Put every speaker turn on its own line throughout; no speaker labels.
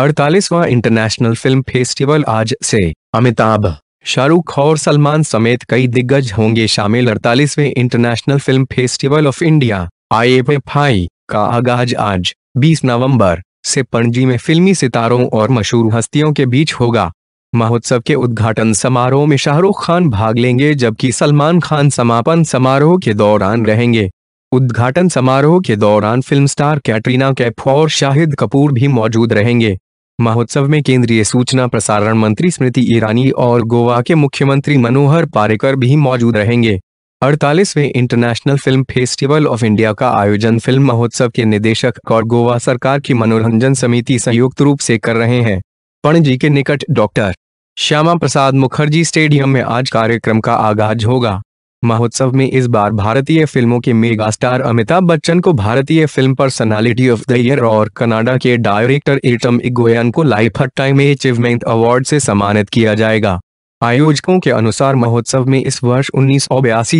अड़तालीसवां international film festival आज से अमिताभ शाहरुख और सलमान समेत कई दिग्गज होंगे शामिल अड़तालीसवें international film festival of India आई का आगाज आज 20 नवंबर से पणजी में फिल्मी सितारों और मशहूर हस्तियों के बीच होगा महोत्सव के उद्घाटन समारोह में शाहरुख खान भाग लेंगे जबकि सलमान खान समापन समारोह के दौरान रहेंगे उद्घाटन समारोह के दौरान फिल्म स्टार कैटरीना कैफ और शाहिद कपूर भी मौजूद रहेंगे महोत्सव में केंद्रीय सूचना प्रसारण मंत्री स्मृति ईरानी और गोवा के मुख्यमंत्री मनोहर पारेकर भी मौजूद रहेंगे अड़तालीसवें international film festival of India का आयोजन फिल्म महोत्सव के निदेशक और गोवा सरकार की मनोरंजन समिति संयुक्त रूप से कर रहे हैं पणजी के निकट डॉक्टर श्यामा प्रसाद मुखर्जी स्टेडियम में आज कार्यक्रम का आगाज होगा महोत्सव में इस बार भारतीय फिल्मों के मेगा स्टार अमिताभ बच्चन को भारतीय film personality of the year और कनाडा के डायरेक्टर एटम इगोयन को लाइफ टाइम अचीवमेंट अवार्ड से सम्मानित किया जाएगा आयोजकों के अनुसार महोत्सव में इस वर्ष उन्नीस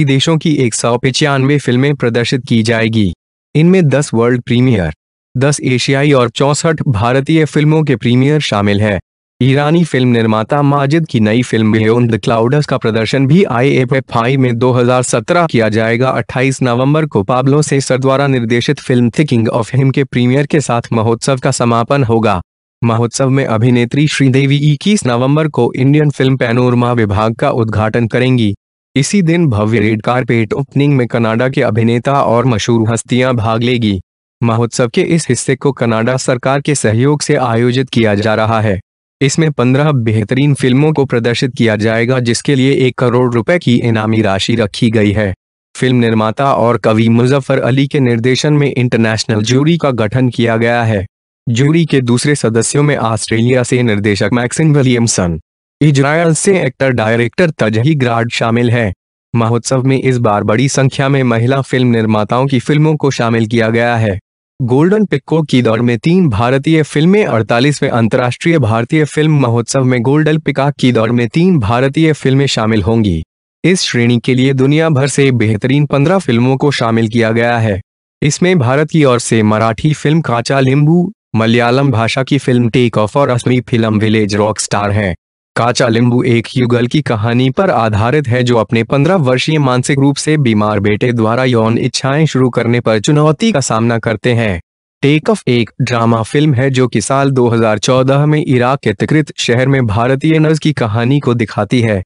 देशों की एक फिल्में प्रदर्शित की जाएगी इनमें दस वर्ल्ड प्रीमियर दस एशियाई और चौसठ भारतीय फिल्मों के प्रीमियर शामिल है ईरानी फिल्म निर्माता माजिद की नई फिल्म बियोन द क्लाउडस का प्रदर्शन भी फाइव में 2017 किया जाएगा 28 नवंबर को पाब्लो सेसर द्वारा निर्देशित फिल्म थिकिंग ऑफ हिम के प्रीमियर के साथ महोत्सव का समापन होगा महोत्सव में अभिनेत्री श्रीदेवी इक्कीस नवम्बर को इंडियन फिल्म पैनोरमा विभाग का उद्घाटन करेंगी इसी दिन भव्य रेड कार्पेट ओपनिंग में कनाडा के अभिनेता और मशहूर हस्तियां भाग लेगी महोत्सव के इस हिस्से को कनाडा सरकार के सहयोग से आयोजित किया जा रहा है इसमें पंद्रह बेहतरीन फिल्मों को प्रदर्शित किया जाएगा जिसके लिए एक करोड़ रुपए की इनामी राशि रखी गई है फिल्म निर्माता और कवि मुजफ्फर अली के निर्देशन में इंटरनेशनल जूरी का गठन किया गया है जूरी के दूसरे सदस्यों में ऑस्ट्रेलिया से निर्देशक मैक्सिन विलियमसन इजरायल से एक्टर डायरेक्टर तजही ग्राड शामिल है महोत्सव में इस बार बड़ी संख्या में महिला फिल्म निर्माताओं की फिल्मों को शामिल किया गया है गोल्डन पिक्को की दौड़ में तीन भारतीय फिल्में अड़तालीसवें अंतर्राष्ट्रीय भारतीय फिल्म महोत्सव में गोल्डन पिका की दौड़ में तीन भारतीय फिल्में शामिल होंगी इस श्रेणी के लिए दुनिया भर से बेहतरीन पंद्रह फिल्मों को शामिल किया गया है इसमें भारत की ओर से मराठी फिल्म काचा लिंबू मलयालम भाषा की फिल्म टेक ऑफ और असमी फिल्म विलेज रॉक स्टार है काचा लिंबू एक युगल की कहानी पर आधारित है जो अपने 15 वर्षीय मानसिक रूप से बीमार बेटे द्वारा यौन इच्छाएं शुरू करने पर चुनौती का सामना करते हैं टेक ऑफ एक ड्रामा फिल्म है जो कि साल 2014 में इराक के तिकृत शहर में भारतीय नर्स की कहानी को दिखाती है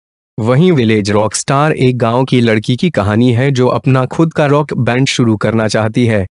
वहीं विलेज रॉक स्टार एक गाँव की लड़की की कहानी है जो अपना खुद का रॉक बैंड शुरू करना चाहती है